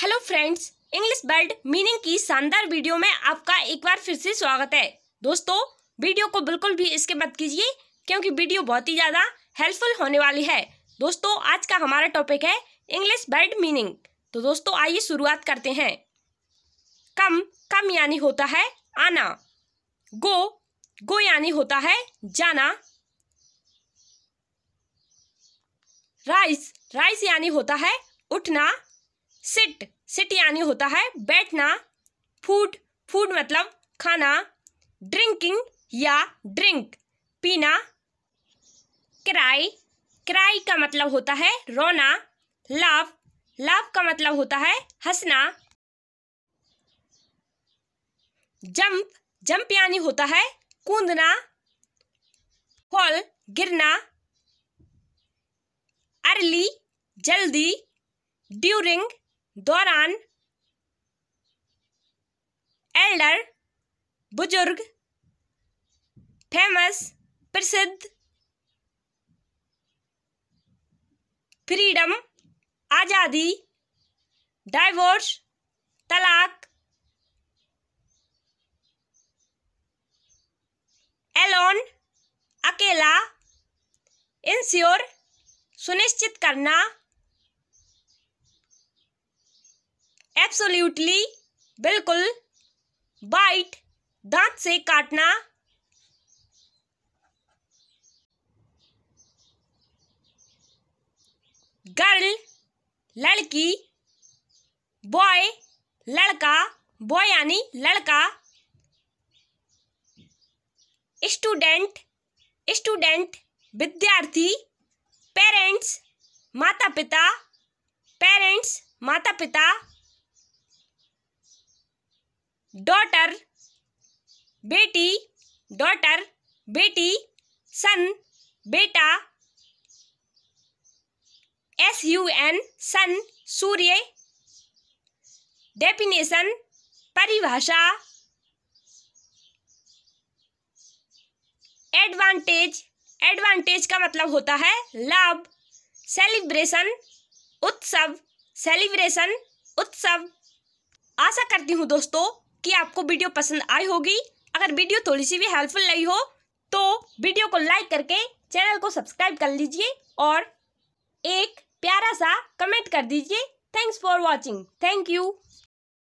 hello friends English word meaning की शानदार video में आपका एक बार फिर से स्वागत है दोस्तों वीडियो को बिल्कुल भी इसके मत कीजिए क्योंकि वीडियो बहुत ही ज़्यादा हेल्पफुल होने वाली है दोस्तों आज का हमारा टॉपिक है इंग्लिश बर्ड मीनिंग तो दोस्तों आइए शुरुआत करते हैं कम कम यानी होता है आना गो गो यानी होता है जाना राइस राइस यानी होता है उठना सिट सिट यानी होता है बैठना फूड फूड मतलब खाना ड्रिंकिंग या ड्रिंक पीना क्राई क्राई का मतलब होता है रोना लाभ लाभ का मतलब होता है हंसना जंप जंप यानी होता है कूदना फॉल गिरना अर्ली जल्दी ड्यूरिंग दौरान एल्डर बुजुर्ग फेमस प्रसिद्ध फ्रीडम आज़ादी डाइवोर्स तलाक एलोन अकेला इंश्योर सुनिश्चित करना एब्सोल्यूटली बिल्कुल बाइट दांत से काटना गर्ल लड़की बॉय लड़का बॉय यानी लड़का स्टूडेंट स्टूडेंट विद्यार्थी पेरेंट्स माता पिता पेरेंट्स माता पिता डॉटर बेटी डॉटर बेटी सन बेटा एस यू एन सन सूर्य डेफिनेशन परिभाषा एडवांटेज एडवांटेज का मतलब होता है लाभ सेलिब्रेशन उत्सव सेलिब्रेशन उत्सव आशा करती हूँ दोस्तों कि आपको वीडियो पसंद आई होगी अगर वीडियो थोड़ी सी भी हेल्पफुल लगी हो तो वीडियो को लाइक करके चैनल को सब्सक्राइब कर लीजिए और एक प्यारा सा कमेंट कर दीजिए thanks for watching thank you